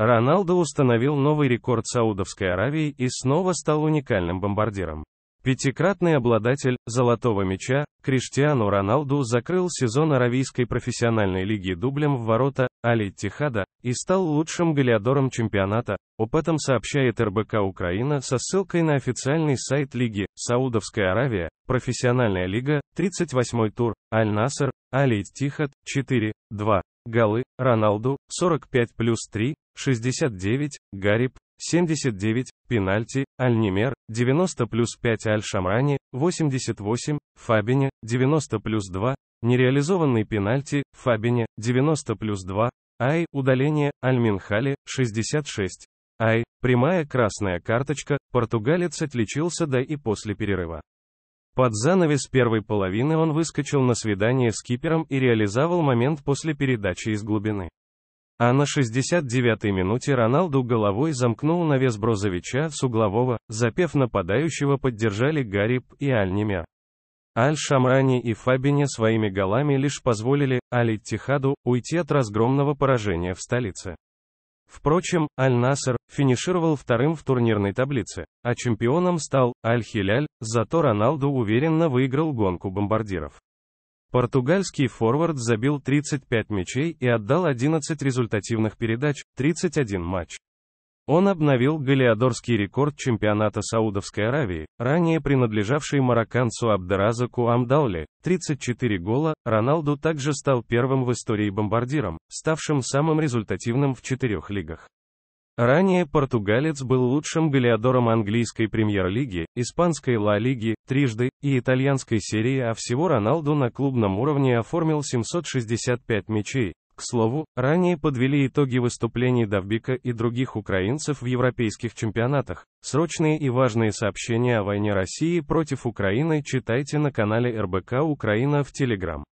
Роналдо установил новый рекорд Саудовской Аравии и снова стал уникальным бомбардиром. Пятикратный обладатель «Золотого мяча» Криштиану Роналду закрыл сезон Аравийской профессиональной лиги дублем в ворота Али Тихада и стал лучшим голеадором чемпионата, об этом сообщает РБК Украина со ссылкой на официальный сайт лиги «Саудовская Аравия», профессиональная лига, 38-й тур, Аль-Наср, Али Тихад, 4, 2 голы, Роналду, 45 плюс 3, 69, Гарип 79, пенальти, Альнимер, 90 плюс 5 Аль-Шамрани, 88, Фабине, 90 плюс 2, нереализованный пенальти, Фабине, 90 плюс 2, Ай, удаление, Альминхали 66. Ай, прямая красная карточка, португалец отличился до и после перерыва. Под занавес первой половины он выскочил на свидание с кипером и реализовал момент после передачи из глубины. А на 69-й минуте Роналду головой замкнул навес Брозовича с углового, запев нападающего поддержали Гариб и Аль-Немя. Аль-Шамрани и Фабине своими голами лишь позволили Али тихаду уйти от разгромного поражения в столице. Впрочем, Аль-Наср финишировал вторым в турнирной таблице, а чемпионом стал Аль-Хиляль, зато Роналду уверенно выиграл гонку бомбардиров. Португальский форвард забил 35 мячей и отдал 11 результативных передач, 31 матч. Он обновил голиадорский рекорд чемпионата Саудовской Аравии, ранее принадлежавший марокканцу Абдеразаку Амдауле, 34 гола, Роналду также стал первым в истории бомбардиром, ставшим самым результативным в четырех лигах. Ранее португалец был лучшим голиадором английской премьер-лиги, испанской Ла-лиги, трижды, и итальянской серии, а всего Роналду на клубном уровне оформил 765 мячей, к слову, ранее подвели итоги выступлений Давбика и других украинцев в европейских чемпионатах. Срочные и важные сообщения о войне России против Украины читайте на канале РБК Украина в Телеграм.